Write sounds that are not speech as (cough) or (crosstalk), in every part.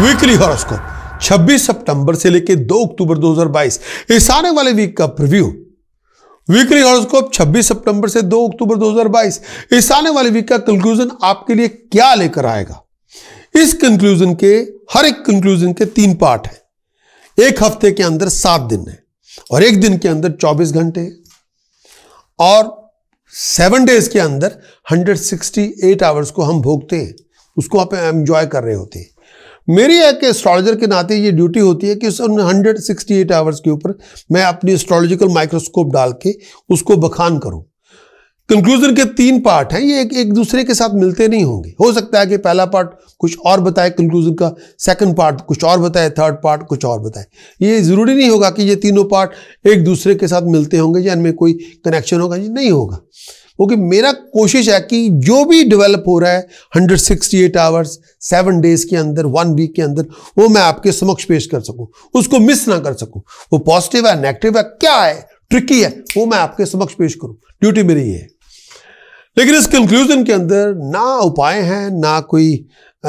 weekly horoscope 26 सितंबर से लेकर 2 अक्टूबर 2022 इस आने वाले वीक का प्रीव्यू वीकली हॉरोस्कोप 26 सितंबर से 2 अक्टूबर 2022 इस आने वाले वीक का कंक्लूजन आपके लिए क्या लेकर आएगा इस कंक्लूजन के हर एक कंक्लूजन के तीन पार्ट है एक हफ्ते के अंदर सात दिन है और एक दिन के अंदर चौबीस घंटे और सेवन डेज के अंदर 168 आवर्स को हम भोगते हैं उसको आप एंजॉय कर रहे होते हैं मेरी एक एस्ट्रोलॉजर के नाते ये ड्यूटी होती है कि उन 168 आवर्स के ऊपर मैं अपनी एस्ट्रोलॉजिकल माइक्रोस्कोप डाल के उसको बखान करूं कंक्लूजन के तीन पार्ट हैं ये एक, एक दूसरे के साथ मिलते नहीं होंगे हो सकता है कि पहला पार्ट कुछ और बताए कंक्लूजन का सेकंड पार्ट कुछ और बताए थर्ड पार्ट कुछ और बताए ये ज़रूरी नहीं होगा कि ये तीनों पार्ट एक दूसरे के साथ मिलते होंगे या इनमें कोई कनेक्शन होगा ये नहीं होगा क्योंकि मेरा कोशिश है कि जो भी डेवलप हो रहा है 168 आवर्स सेवन डेज के अंदर वन वीक के अंदर वो मैं आपके समक्ष पेश कर सकूं उसको मिस ना कर सकूं वो पॉजिटिव है नेगेटिव है क्या है ट्रिकी है वो मैं आपके समक्ष पेश करूं ड्यूटी मेरी ये है लेकिन इस कंक्लूजन के अंदर ना उपाय हैं ना कोई (laughs)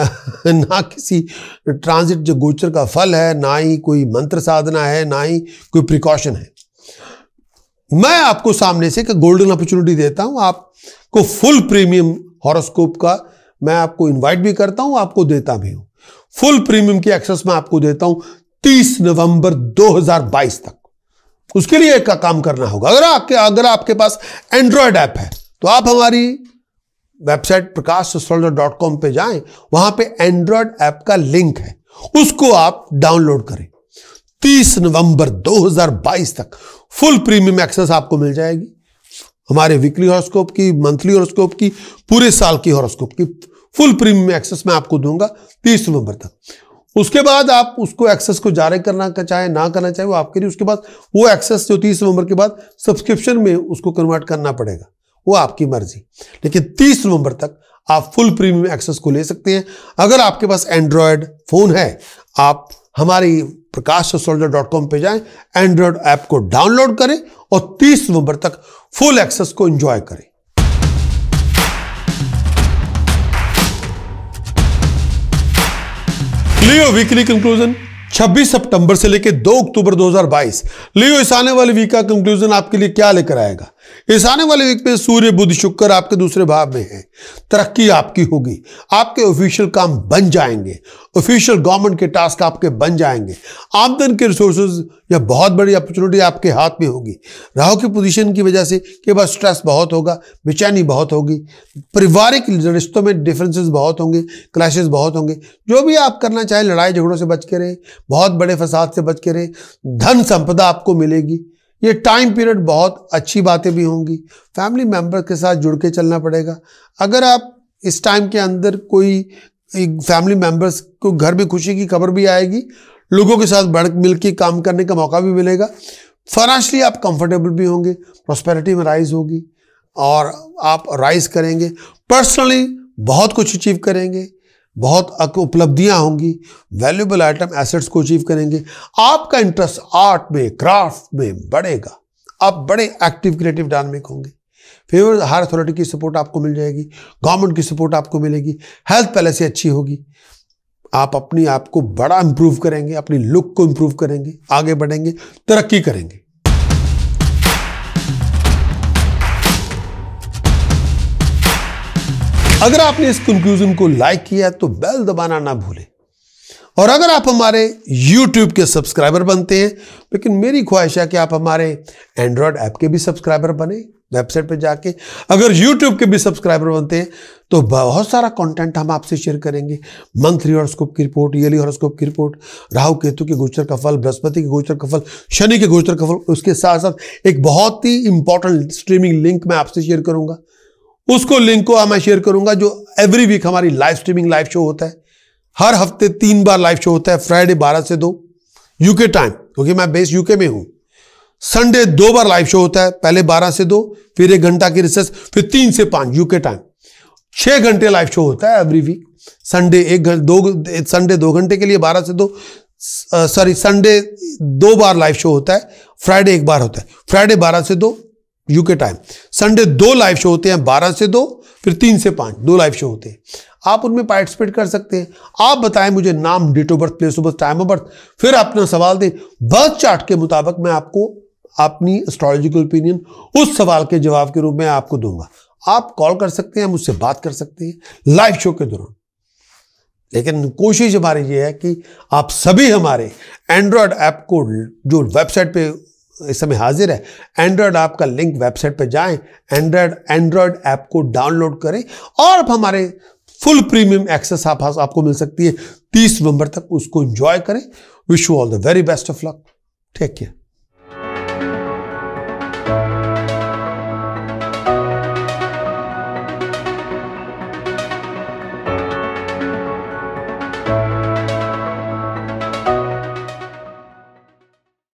ना किसी ट्रांजिट जो गोचर का फल है ना ही कोई मंत्र साधना है ना ही कोई प्रिकॉशन है मैं आपको सामने से एक गोल्डन अपॉर्चुनिटी देता हूं आपको फुल प्रीमियम हॉरोस्कोप का मैं आपको इनवाइट भी करता हूं आपको देता भी हूं फुल प्रीमियम की एक्सेस मैं आपको देता हूं 30 नवंबर 2022 तक उसके लिए का काम करना होगा अगर आपके अगर आपके पास एंड्रॉयड ऐप है तो आप हमारी वेबसाइट प्रकाश डॉट कॉम पर जाएं वहां पे एंड्रॉयड ऐप का लिंक है उसको आप डाउनलोड करें 30 नवंबर 2022 तक फुल प्रीमियम एक्सेस आपको मिल जाएगी हमारे वीकली हॉरोस्कोप की मंथली हॉरोस्कोप की पूरे साल की हॉरोस्कोप की फुल प्रीमियम एक्सेस मैं आपको दूंगा 30 नवंबर तक उसके बाद आप उसको एक्सेस को जारी करना का चाहे ना करना चाहे वो आपके लिए उसके बाद वो एक्सेस जो 30 नवंबर के बाद सब्सक्रिप्शन में उसको कन्वर्ट करना पड़ेगा वो आपकी मर्जी लेकिन 30 नवंबर तक आप फुल प्रीमियम एक्सेस को ले सकते हैं अगर आपके पास एंड्रॉयड फ़ोन है आप हमारी प्रकाश सोल्जर डॉट कॉम पर जाएं एंड्रॉयड ऐप को डाउनलोड करें और 30 नवंबर तक फुल एक्सेस को एंजॉय करें लियो वीकली कंक्लूजन 26 सितंबर से लेकर 2 अक्टूबर 2022 लियो इस आने वाले वीक का कंक्लूजन आपके लिए क्या लेकर आएगा इस आने वाले वीक में सूर्य बुद्ध शुक्र आपके दूसरे भाव में है तरक्की आपकी होगी आपके ऑफिशियल काम बन जाएंगे ऑफिशियल गवर्नमेंट के टास्क आपके बन जाएंगे आमदन के रिसोर्सेज या बहुत बड़ी अपॉर्चुनिटी आपके हाथ में होगी राहु की पोजीशन की वजह से के बाद स्ट्रेस बहुत होगा बेचैनी बहुत होगी पारिवारिक रिश्तों में डिफरेंसेस बहुत होंगे क्लैशेस बहुत होंगे जो भी आप करना चाहें लड़ाई झगड़ों से बच के रहें बहुत बड़े फसाद से बच के रहें धन संपदा आपको मिलेगी ये टाइम पीरियड बहुत अच्छी बातें भी होंगी फैमिली मेम्बर के साथ जुड़ के चलना पड़ेगा अगर आप इस टाइम के अंदर कोई फैमिली मेम्बर्स को घर में खुशी की खबर भी आएगी लोगों के साथ बढ़ मिल के काम करने का मौका भी मिलेगा फाइनेंशली आप कंफर्टेबल भी होंगे प्रॉस्पेरिटी में राइज होगी और आप राइज करेंगे पर्सनली बहुत कुछ अचीव करेंगे बहुत उपलब्धियां होंगी वैल्यूबल आइटम एसेट्स को अचीव करेंगे आपका इंटरेस्ट आर्ट में क्राफ्ट में बढ़ेगा आप बड़े एक्टिव क्रिएटिव डायनामिक होंगे फेवर हायर अथॉरिटी की सपोर्ट आपको मिल जाएगी गवर्नमेंट की सपोर्ट आपको मिलेगी हेल्थ पॉलिसी अच्छी होगी आप अपनी आप को बड़ा इंप्रूव करेंगे अपनी लुक को इंप्रूव करेंगे आगे बढ़ेंगे तरक्की करेंगे अगर आपने इस कंक्लूजन को लाइक किया तो बेल दबाना ना भूलें और अगर आप हमारे YouTube के सब्सक्राइबर बनते हैं लेकिन मेरी ख्वाहिश है कि आप हमारे एंड्रॉयड ऐप के भी सब्सक्राइबर बने वेबसाइट पर जाके अगर यूट्यूब के भी सब्सक्राइबर बनते हैं तो बहुत सारा कंटेंट हम आपसे शेयर करेंगे मंथली हॉरोस्कोप की रिपोर्ट ईयरली हॉरोस्कोप की रिपोर्ट राहु केतु के गोचर का फल बृहस्पति के गोचर का फल शनि के गोचर का फल उसके साथ साथ एक बहुत ही इंपॉर्टेंट स्ट्रीमिंग लिंक मैं आपसे शेयर करूंगा उसको लिंक को मैं शेयर करूंगा जो एवरी वीक हमारी लाइव स्ट्रीमिंग लाइव शो होता है हर हफ्ते तीन बार लाइव शो होता है फ्राइडे बारह से दो यूके टाइम क्योंकि मैं बेस यूके में हूं संडे दो बार लाइव शो होता है पहले बारह से दो फिर एक घंटा की रिसर्च फिर तीन से पांच यूके टाइम छह घंटे लाइव शो होता है एवरी वीक संडे एक दो संडे दो घंटे के लिए बारह से दो सॉरी संडे दो बार लाइव शो होता है फ्राइडे एक बार होता है फ्राइडे बारह से दो यूके टाइम संडे दो लाइव शो होते हैं बारह से दो फिर तीन से पांच दो लाइव शो होते हैं आप उनमें पार्टिसिपेट कर सकते हैं आप बताएं मुझे नाम date of birth place of birth time of birth फिर अपना सवाल दें बर्थ चार्ट के मुताबिक मैं आपको अपनी एस्ट्रोलॉजिकल ओपिनियन उस सवाल के जवाब के रूप में आपको दूंगा आप कॉल कर सकते हैं मुझसे बात कर सकते हैं लाइव शो के दौरान लेकिन कोशिश हमारी ये है कि आप सभी हमारे एंड्रॉयड ऐप को जो वेबसाइट पे इस समय हाजिर है एंड्रॉयड ऐप का लिंक वेबसाइट पर जाएं एंड्रॉयड एंड्रॉयड ऐप को डाउनलोड करें और अब हमारे फुल प्रीमियम एक्सेस आप आपको मिल सकती है तीस नवंबर तक उसको इंजॉय करें wish you all the very best of luck take care